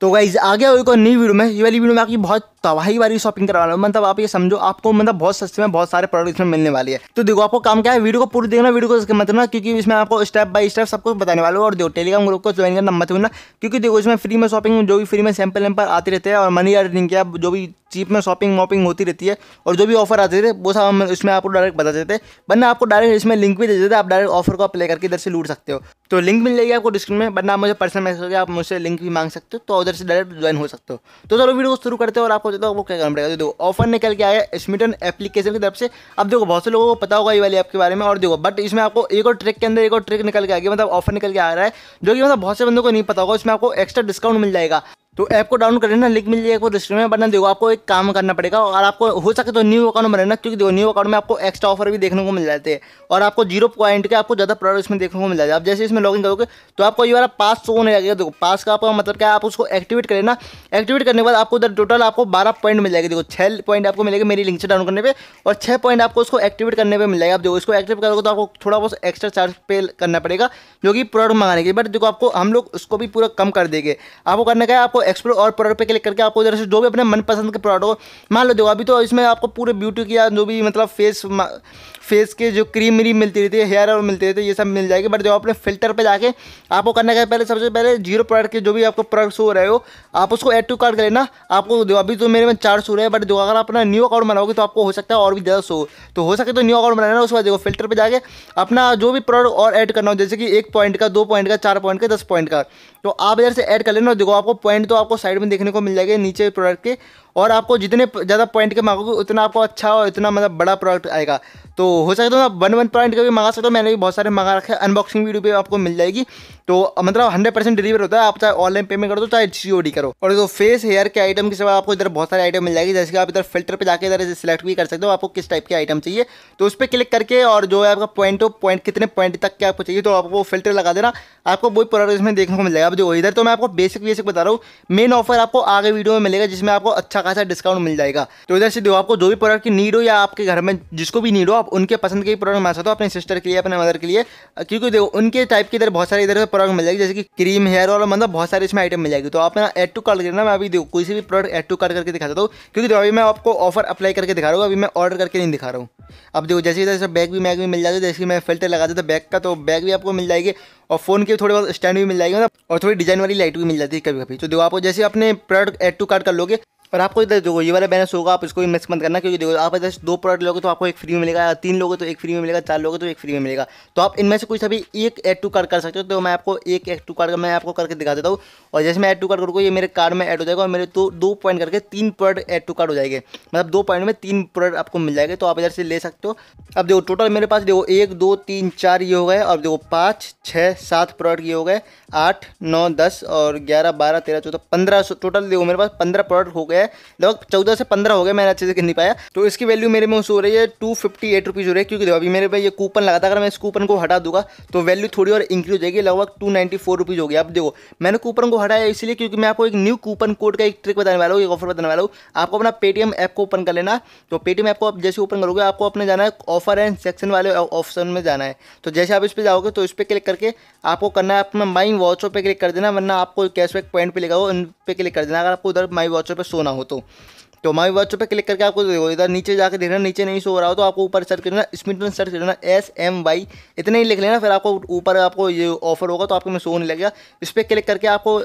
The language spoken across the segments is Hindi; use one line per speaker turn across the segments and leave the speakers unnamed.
तो गाइज आगे एक और नई वीडियो में ये वाली वीडियो में आपकी बहुत तबाही वाली शॉपिंग हूँ मतलब आप ये समझो आपको मतलब बहुत सस्ते में बहुत सारे प्रोडक्ट इसमें मिलने वाली है तो देखो आपको काम क्या है वीडियो को पूरी देखना वीडियो को मत ना क्योंकि इसमें आपको स्टेप बाय स्टेप सब कुछ बताने वाले और देखो टेलीग्राम ग्रुप को ज्वाइन करना मत होना क्योंकि देखो इसमें फ्री में शॉपिंग जो भी फ्री में सैम्पल वैम्पल आते रहते हैं और मनी अर्निंग या जो भी चीप में शॉपिंग वॉपिंग होती रहती है और जो भी ऑफर आते थे वो सब हम इसमें आपको डायरेक्ट बता देते वरना आपको डायरेक्ट इसमें लिंक भी दे देते आप डायरेक्ट ऑफर को अप्ले करके इधर से लूट सकते हो तो लिंक मिल जाएगी आपको डिस्क्रिप्शन में वरना मुझे पर्सनल मैसेज करके आप मुझसे लिंक भी मांग सकते हो तो उधर से डायरेक्ट ज्वाइन हो सकते हो तो चलो वीडियो को शुरू करते हो और आपको देता हूँ आपको क्या करना पड़ेगा देखो ऑफर निकल के आया स्मिटन एप्लीकेशन की तरफ से अब देखो बहुत से लोगों को पता होगा ये वाली ऐप के बारे में और देखो बट इसमें आपको एक और ट्रिक के अंदर एक और ट्रिक निकल के आ गया मतलब ऑफर निकल के आ रहा है जो कि मतलब बहुत से बंदों को नहीं पता होगा इसमें आपको एक्स्ट्रा डिस्काउंट मिल जाएगा तो ऐप को डाउनलोड कर लेना लिंक मिल जाएगा आपको डिस्क्रिप्शन में बना देगा आपको एक काम करना पड़ेगा और आपको हो सके तो न्यू अकाउंट रहना क्योंकि देखो न्यू अकाउंट में आपको एक्स्ट्रा ऑफर भी देखने को मिल जाते हैं और आपको जीरो पॉइंट के आपको ज़्यादा प्रोडक्ट इसमें देखने को मिल जाएगा आप जैसे इसमें लॉगिन करोगे तो आपको ये वाला पास शो होने लगेगा देखो पास का आपका मतलब क्या आप उसको एक्टिवेट करें ना एक्टिवेट करने के बाद आपको उधर टोटल आपको बारह पॉइंट मिल जाएगी देखो छः पॉइंट आपको मिलेगा मेरी लिंक से डाउन करने पर और छः पॉइंट आपको उसको एक्टिवेट करने पर मिल जाएगा आप देखो इसको एक्टिव करोगे तो आपको थोड़ा बहुत एक्स्ट्रा चार्ज पे करना पड़ेगा जो कि प्रोडक्ट मंगाने के बट देखो आपको हम लोग उसको भी पूरा कम कर देंगे आपको करने का आपको एक्सप्लोर और प्रोडक्ट पे क्लिक करके आपको इधर से जो भी अपने मनपसंद के प्रोडक्ट हो मान लो देखो अभी तो इसमें आपको पूरे ब्यूटी की या जो भी मतलब फेस फेस के जो क्रीम व्रीम मिलती रहती है हेयर और मिलते रहते ये सब मिल जाएगी बट जो अपने फिल्टर पर जाके आपको करने का पहले सबसे पहले जीरो प्रोडक्ट के जो भी आपको प्रोडक्ट्स हो रहे हो आप उसको एड टू कार्ड कर लेना आपको तो देखो अभी तो मेरे में चार सो रहे हैं बट देखो अगर अपना न्यू अकाउंट बनाओगे तो आपको हो सकता है और भी ज़्यादा सो तो हो सके तो न्यू अकाउंट बनाना उसके बाद देखो फिल्टर पर जाकर अपना जो भी प्रोडक्ट और ऐड करना हो जैसे कि एक पॉइंट का दो पॉइंट का चार पॉइंट का दस पॉइंट का तो आप इधर से ऐड कर लेना देखो आपको पॉइंट तो आपको साइड में देखने को मिल जाएगा नीचे प्रोडक्ट के और आपको जितने ज़्यादा पॉइंट के मांगोगे उतना आपको अच्छा और इतना मतलब बड़ा प्रोडक्ट आएगा तो हो है तो आप वन वन पॉइंट का भी मंगा सकते हो मैंने भी बहुत सारे मंगा रखे हैं अनबॉक्सिंग वीडियो पे आपको मिल जाएगी तो मतलब हंड्रेड परसेंट डिलीवर होता है आप चाहे ऑनलाइन पेमेंट कर दो चाहे सी करो और जो फेस हेयर के आइटम के सिवा आपको इधर बहुत सारे आइटम मिल जाएगी जैसे कि आप इधर फिल्टर पर जाकर इधर सेलेक्ट भी कर सकते हो आपको किस टाइप के आइटम चाहिए तो उस पर क्लिक करके और जो है आपका पॉइंट हो पॉइंट कितने पॉइंट तक के आपको चाहिए तो आपको फिल्टर लगा देना आपको वही प्रोडक्ट इसमें देखने को मिल जाएगा अब जो इधर तो मैं आपको बेसिक बेसिक बता रहा हूँ मेन ऑफर आपको आगे वीडियो में मिलेगा जिसमें आपको अच्छा खासा डिस्काउंट मिल जाएगा तो इधर से दो आपको जो भी प्रोडक्ट की नीड हो या आपके घर में जिसको भी नीड हो आप उनके पसंद के प्रोडक्ट मांग सकते हो अपने सिस्टर के लिए अपने मदर के लिए क्योंकि देखो उनके टाइप के इधर बहुत सारे इधर प्रोडक्ट मिल जाएगी जैसे कि क्रीम हेयर और मतलब बहुत सारे इसमें आइटम मिल जाएगी तो आप एड टू कार्ड करना मैं अभी देखो कोई भी प्रोडक्ट एड टू कार्ड करके दिखा देता हूँ क्योंकि अभी मैं आपको ऑफर अप्लाई करके दिखा रहा हूँ अभी मैं ऑर्डर करके नहीं दिखा रहा हूँ अब देखो जैसे इधर से बैग भी मैग भी मिल जाता है जैसे मैं फिल्टर लगा देता बैग का तो बैग भी आपको मिल जाएगी और फोन के थोड़े बहुत स्टैंड भी मिल जाएगी मतलब, और थोड़ी डिजाइन वाली लाइट भी मिल जाती है कभी कभी तो देखो आपको जैसे अपने प्रोडक्ट एड टू कार्ड कर लोगे और आपको इधर जो ये वाला बैलेंस होगा आप इसको मिस मत करना क्योंकि देखो आप इधर दो प्रोडक्ट लोगे तो आपको एक फ्री में मिलेगा तीन लोगे तो एक फ्री में मिलेगा चार लोगे तो एक फ्री में मिलेगा तो आप इनमें से कोई सभी एक एड टू कार्ड कर सकते हो तो मैं आपको एक एड टू कार्ड मैं आपको करके दिखा देता हूँ और जैसे मैं एड टू कार्ड करूँगा ये मेरे कार्ड में एड हो जाएगा और मेरे तो दो पॉइंट करके तीन प्रोडक्ट एड टू कार्ड हो जाएंगे मतलब दो पॉइंट में तीन प्रोडक्ट आपको मिल जाएंगे तो आप इधर से ले सकते हो अब देखो टोटल मेरे पास देखो एक दो तीन चार ये हो गए और देखो पाँच छः सात प्रोडक्ट ये हो गए आठ नौ दस और ग्यारह बारह तेरह चौदह पंद्रह टोटल देखो मेरे पास पंद्रह प्रोडक्ट हो गए रहा है लगभग चौदह से पंद्रह हो गए मैंने अच्छे से गिन नहीं पाया तो इसकी वैल्यू मेरे में हो रही है टू फिफ्टी एट रुपीज़ हो रही है क्योंकि अभी मेरे पे ये कूपन लगा था अगर मैं इस कूपन को हटा दूंगा तो वैल्यू थोड़ी और इंक्रीज हो जाएगी लगभग टू नाइन्टी फोर रुपीज़ हो गया अब देखो मैंने कूपन को हटाया इसलिए क्योंकि मैं आपको एक न्यू कूपन कोड का एक ट्रिक बताने वाला हूँ एक ऑफर बताने वाला हूँ आपको अपना पेटीएम ऐप को ओपन कर लेना तो पेटीएम ऐप को आप जैसे ओपन करोगे आपको अपने जाना है ऑफर एंड सेक्शन वाले ऑप्शन में जाना है तो जैसे आप इस पर जाओगे तो इस पर क्लिक करके आपको करना है अपना माई वॉचों पर क्लिक कर देना वरना आपको कैशबैक पॉइंट पर लिखा हो उन पर क्लिक कर देना अगर आपको उधर माई वॉचों पर सोना ना हो तो तो माई वर्ड्स पे क्लिक करके आपको देखो इधर नीचे जाके देखना नीचे नहीं सो रहा हो तो आपको ऊपर सर्च करना स्मिट में सर्च करना एस एम वाई इतने ही लिख लेना फिर आपको ऊपर आपको ये ऑफर होगा तो आपको मैं सो नहीं लगेगा इस पर क्लिक करके आपको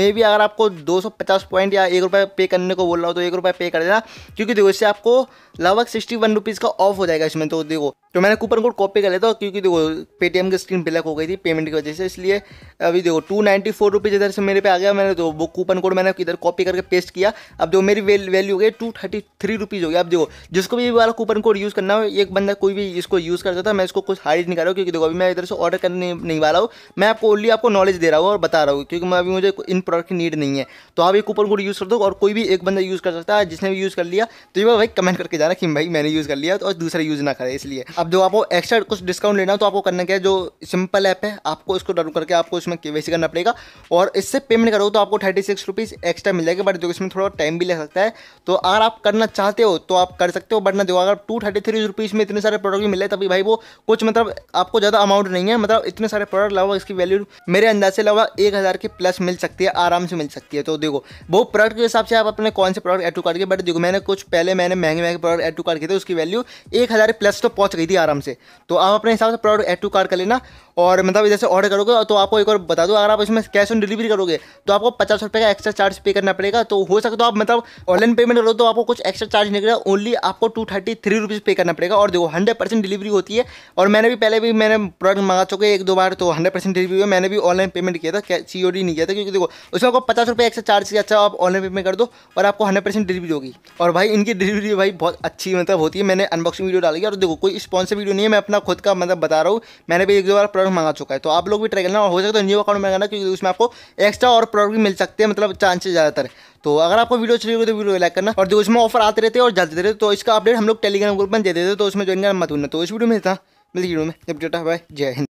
मे भी अगर आपको 250 पॉइंट या एक रुपये पे करने को बोल रहा हो तो एक रुपये पे कर देना क्योंकि देखो इससे आपको लगभग सिक्सटी वन का ऑफ हो जाएगा इसमें तो देखो तो मैंने कूपन कोड कॉपी कर लेता क्योंकि देखो पेटीएम की स्क्रीन ब्लैक हो गई थी पेमेंट की वजह से इसलिए अभी देखो टू नाइन्टी फोर रुपीज़ इधर से मेरे पे आ गया मैंने तो वो कूपन कोड मैंने इधर कॉपी करके पेस्ट किया अब जो मेरी वैल्यू वेल, हो गई टू थर्टी थ्री रुपीज़ हो गया अब देखो जिसको भी वाला कूपन कोड यूज़ करना हो एक बंदा कोई भी इसको यूज़ करता था मैं इसको कुछ हाइड नहीं कर रहा हूँ क्योंकि देखो अभी मैं इधर से ऑर्डर करने नहीं वाला हूँ मैं आपको ओनली आपको नॉलेज दे रहा हूँ और बता रहा हूँ क्योंकि मैं अभी मुझे इन प्रोडक्ट की नीड नहीं है तो आप ये कूपन कोड यूज़ कर दो और कोई भी एक बंदा यूज़ कर सकता है जिसने भी यूज़ कर लिया तो ये भाई कमेंट करके जाना कि भाई मैंने यूज़ कर लिया और दूसरा यूज़ ना करें इसलिए अब जो आपको एक्स्ट्रा कुछ डिस्काउंट लेना हो तो आपको करना क्या है जो सिंपल ऐप है आपको इसको डाउनलोड करके आपको इसमें के करना पड़ेगा और इससे पेमेंट करोगे तो आपको थर्टी सिक्स रुपीज़ एक्स्ट्रा मिल जाएगा बट जो इसमें थोड़ा टाइम भी लग सकता है तो अगर आप करना चाहते हो तो आप कर सकते हो बट ना देखो अगर टू थर्टी थ्री रुपीज़ में इतने सारे प्रोडक्ट मिले तभी भाई वो कुछ मतलब आपको ज़्यादा अमाउंट नहीं है मतलब इतने सारे प्रोडक्ट लगभग इसकी वैल्यू मेरे अंदाज से लगभग एक हज़ार की प्लस मिल सकती है आराम से मिल सकती है तो देखो वो प्रोडक्ट के हिसाब से आप अपने कौन से प्रोडक्ट एड टू करके बट देखो मैंने कुछ पहले मैंने महंगे महंगे प्रोडक्ट एड टू करके थे उसकी वैल्यू एक हज़ार प्लस तो पहुँच गई दी आराम से तो आप अपने हिसाब से प्रोडक्ट एड टू कार्ड कर लेना और मतलब इधर से ऑर्डर करोगे तो आपको एक और बता दो अगर आप इसमें कैश ऑन डिलीवरी करोगे तो आपको पचास रुपये का एक्स्ट्रा चार्ज पे करना पड़ेगा तो हो सकता है आप मतलब ऑनलाइन पेमेंट करो तो आपको कुछ एक्स्ट्रा चार्ज नहीं करेगा ओनली आपको टू थर्टी थ्री रुपीज़ पे करना पड़ेगा और देखो हंड्रेड परसेंट डिलीवरी होती है और मैंने भी पहले भी मैंने प्रोडक्ट मंगा चुके एक दो बार तो हंड्रेड परसेंट डिलीवरी हुआ मैंने भी ऑनलाइन पेमेंट किया था सी ओ डी नहीं किया था क्योंकि देखो उसमें आपको पचास रुपये एक्स्ट्रा चार्ज किया अच्छा आप ऑनलाइन पेमेंट कर दो और आपको हंड्रेड परसेंट डिलीवरी होगी और भाई इनकी डिलीवरी भाई बहुत अच्छी मतलब होती है मैंने अनबॉक्सिंग वीडियो डाली और देखो कोई स्पॉन्सर वीडियो नहीं है मैं अपना खुद का मतलब बता रहा हूँ मैंने भी एक दो बार प्रोडक्ट अकाउंट मंगा चुका है तो आप लोग भी ट्राई करना और हो सकता है न्यू अकाउंट मंगाना क्योंकि उसमें आपको एक्स्ट्रा और प्रोडक्ट भी मिल सकते हैं मतलब चांसेस ज़्यादातर तो अगर आपको वीडियो अच्छी लगी तो वीडियो लाइक करना और जो उसमें ऑफर आते रहते और जाते रहते तो इसका अपडेट हम लोग टेलीग्राम ग्रुप में दे देते तो उसमें ज्वाइन करना मत होना तो इस वीडियो में था मिलती वीडियो में जब डेटा बाय जय हिंद